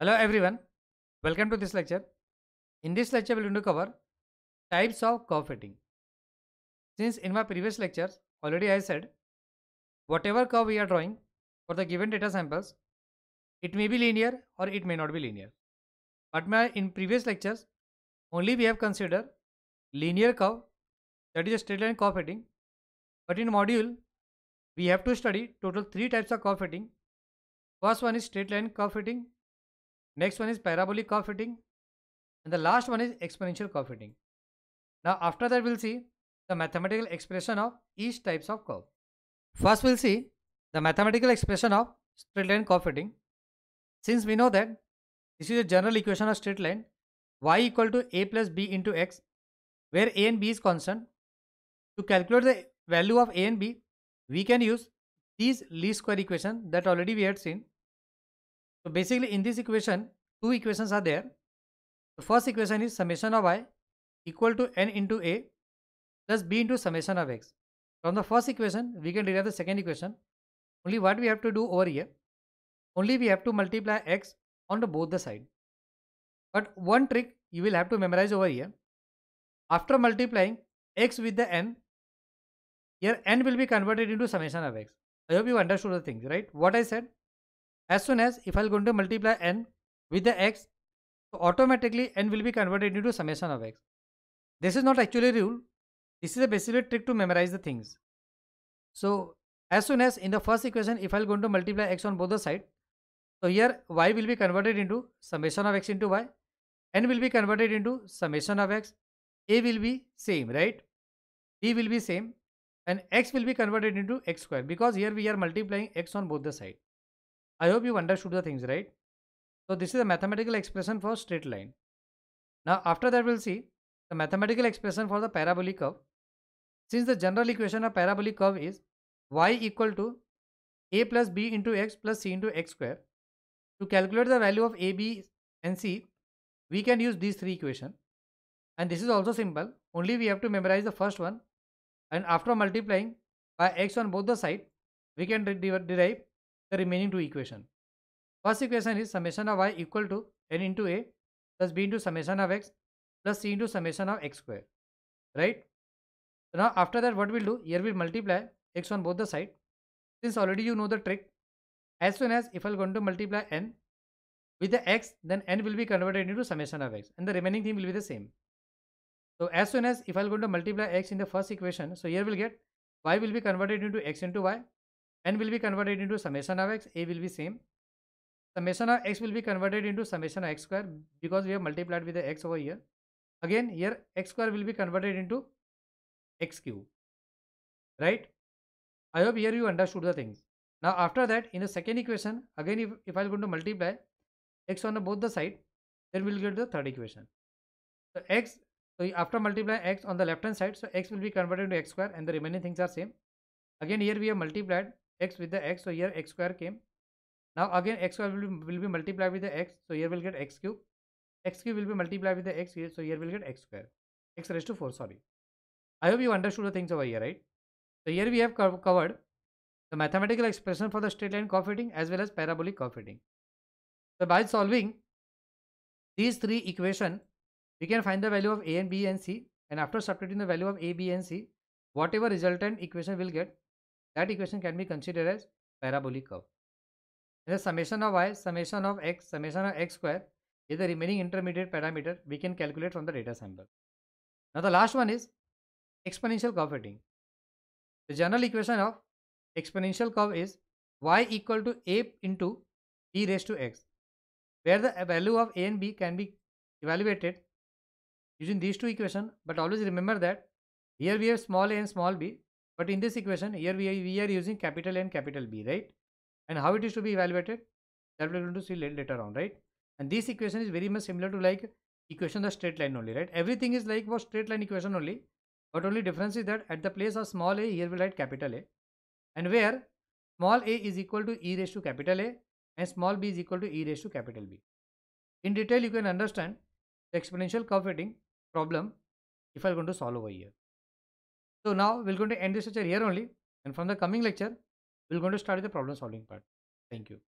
Hello everyone, welcome to this lecture. In this lecture, we will going to cover types of curve fitting. Since in my previous lectures, already I said, whatever curve we are drawing for the given data samples, it may be linear or it may not be linear. But my, in previous lectures, only we have considered linear curve, that is a straight line curve fitting. But in module, we have to study total three types of curve fitting. First one is straight line curve fitting, Next one is parabolic curve fitting. And the last one is exponential curve fitting. Now after that we'll see the mathematical expression of each types of curve. First we'll see the mathematical expression of straight line curve fitting. Since we know that this is a general equation of straight line y equal to a plus b into x where a and b is constant. To calculate the value of a and b we can use these least square equation that already we had seen so basically in this equation, two equations are there. The first equation is summation of i equal to n into a plus b into summation of x. From the first equation, we can derive the second equation. Only what we have to do over here, only we have to multiply x on the both the side. But one trick you will have to memorize over here. After multiplying x with the n, here n will be converted into summation of x. I hope you understood the things, right? What I said, as soon as if I'm going to multiply n with the x, so automatically n will be converted into summation of x. This is not actually a rule. This is a basically trick to memorize the things. So as soon as in the first equation, if I'm going to multiply x on both the side, so here y will be converted into summation of x into y, n will be converted into summation of x, a will be same, right? b will be same and x will be converted into x square because here we are multiplying x on both the side. I hope you understood the things, right? So this is a mathematical expression for straight line. Now after that we'll see the mathematical expression for the parabolic curve. Since the general equation of parabolic curve is y equal to a plus b into x plus c into x square. To calculate the value of a, b and c, we can use these three equations. And this is also simple, only we have to memorize the first one. And after multiplying by x on both the side, we can derive the remaining two equation. First equation is summation of y equal to n into a plus b into summation of x plus c into summation of x square, right? So now after that what we'll do, here we'll multiply x on both the side. Since already you know the trick, as soon as if I'm going to multiply n with the x, then n will be converted into summation of x and the remaining thing will be the same. So as soon as if I'm going to multiply x in the first equation, so here we'll get y will be converted into x into y n will be converted into summation of x a will be same summation of x will be converted into summation of x square because we have multiplied with the x over here again here x square will be converted into x cube right i hope here you understood the things now after that in the second equation again if, if i'm going to multiply x on both the side then we'll get the third equation so x so after multiplying x on the left hand side so x will be converted into x square and the remaining things are same again here we have multiplied x with the x. So here x square came. Now again x square will be, will be multiplied with the x. So here we'll get x cube. x cube will be multiplied with the x here. So here we'll get x square. x raised to 4, sorry. I hope you understood the things over here, right? So here we have covered the mathematical expression for the straight line curve fitting as well as parabolic curve fitting. So by solving these three equations, we can find the value of a and b and c and after subtracting the value of a, b and c, whatever resultant equation we'll get, that equation can be considered as parabolic curve. The summation of y, summation of x, summation of x square is the remaining intermediate parameter we can calculate from the data sample. Now the last one is exponential curve fitting. The general equation of exponential curve is y equal to a into e raised to x where the value of a and b can be evaluated using these two equations but always remember that here we have small a and small b but in this equation, here we are, we are using capital A and capital B, right? And how it is to be evaluated? That we are going to see later on, right? And this equation is very much similar to like equation the straight line only, right? Everything is like for straight line equation only. But only difference is that at the place of small a, here we write capital A. And where small a is equal to e raised to capital A and small b is equal to e raised to capital B. In detail, you can understand the exponential curve fitting problem if I am going to solve over here. So now we're going to end this lecture here only and from the coming lecture, we're going to start the problem solving part. Thank you.